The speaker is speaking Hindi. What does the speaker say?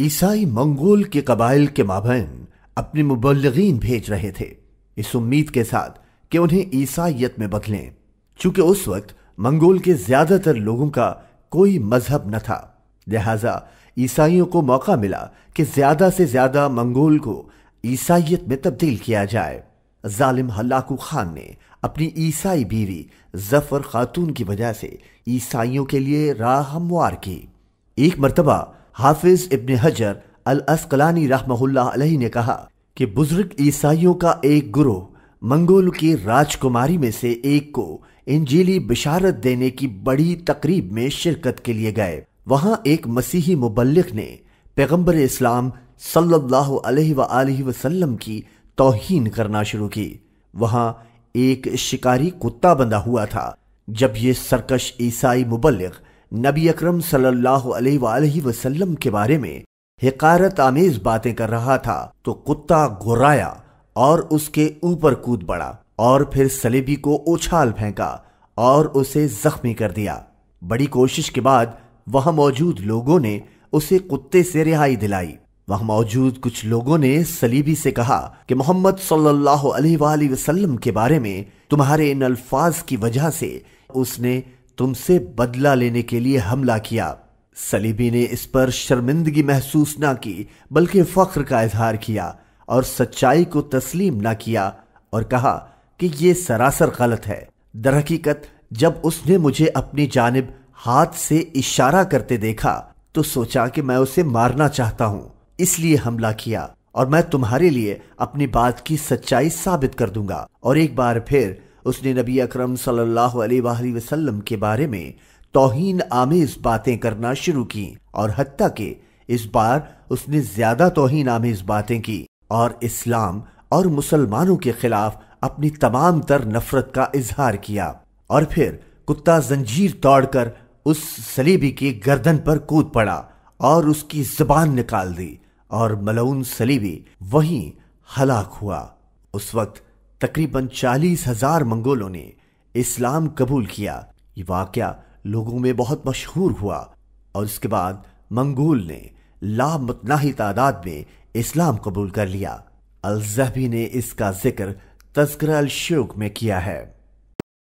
ईसाई मंगोल के कबाइल के माबहन अपने मुबलगिन भेज रहे थे इस उम्मीद के साथ कि उन्हें ईसाइत में बदलें चूंकि उस वक्त मंगोल के ज्यादातर लोगों का कोई मजहब न था लिहाजा ईसाइयों को मौका मिला कि ज्यादा से ज्यादा मंगोल को ईसाइत में तब्दील किया जाए जालिम हल्लाकू खान ने अपनी ईसाई बीवी जफर खातून की वजह से ईसाइयों के लिए राह हमवार की एक मरतबा हाफिज इब्न हजर अल असकलानी रही ने कहा कि बुजुर्ग ईसाइयों का एक गुरु मंगोल के राजकुमारी में से एक को इंजीली बिशारत देने की बड़ी तकरीब में शिरकत के लिए गए वहां एक मसीही मुबल्लिक ने पैगंबर इस्लाम सल्लल्लाहु अलैहि की तोहन करना शुरू की वहां एक शिकारी कुत्ता बंधा हुआ था जब ये सरकश ईसाई मुबल्लिक नबी अकरम सल्लल्लाहु अलैहि वसल्लम के बारे में हकारत आमेज बातें कर रहा था तो कुत्ता घुराया और उसके ऊपर कूद पड़ा और फिर सलेबी को उछाल फेंका और उसे जख्मी कर दिया बड़ी कोशिश के बाद वहां मौजूद लोगों ने उसे कुत्ते से रिहाई दिलाई वहां मौजूद कुछ लोगों ने सलीबी से कहा कि मोहम्मद सल्लल्लाहु अलैहि वसल्लम के बारे में तुम्हारे इन अल्फाज की वजह से उसने तुमसे बदला लेने के लिए हमला किया सलीबी ने इस पर शर्मिंदगी महसूस ना की बल्कि फख्र का इजहार किया और सच्चाई को तस्लीम ना किया और कहा कि यह सरासर गलत है दरहकीकत जब उसने मुझे अपनी जानब हाथ से इशारा करते देखा तो सोचा कि मैं उसे मारना चाहता हूं इसलिए हमला किया और मैं तुम्हारे लिए अपनी बात की सच्चाई साबित कर दूंगा और एक बार फिर उसने नबी अकरम सल्लल्लाहु अलैहि वसल्लम के बारे में तोहीन आमेज बातें करना शुरू की और हती के इस बार उसने ज्यादा तोहीन आमेज बातें की और इस्लाम और मुसलमानों के खिलाफ अपनी तमाम तर नफरत का इजहार किया और फिर कुत्ता जंजीर तोड़कर उस सलीबी की गर्दन पर कूद पड़ा और उसकी जबान निकाल दी और मलऊन सलीबी वहीं हलाक हुआ उस वक्त तकरीबन चालीस हजार मंगोलों ने इस्लाम कबूल किया ये वाक्य लोगों में बहुत मशहूर हुआ और उसके बाद मंगोल ने लामतनाही तादाद में इस्लाम कबूल कर लिया अलजहबी ने इसका जिक्र तस्कर अल शोक में किया है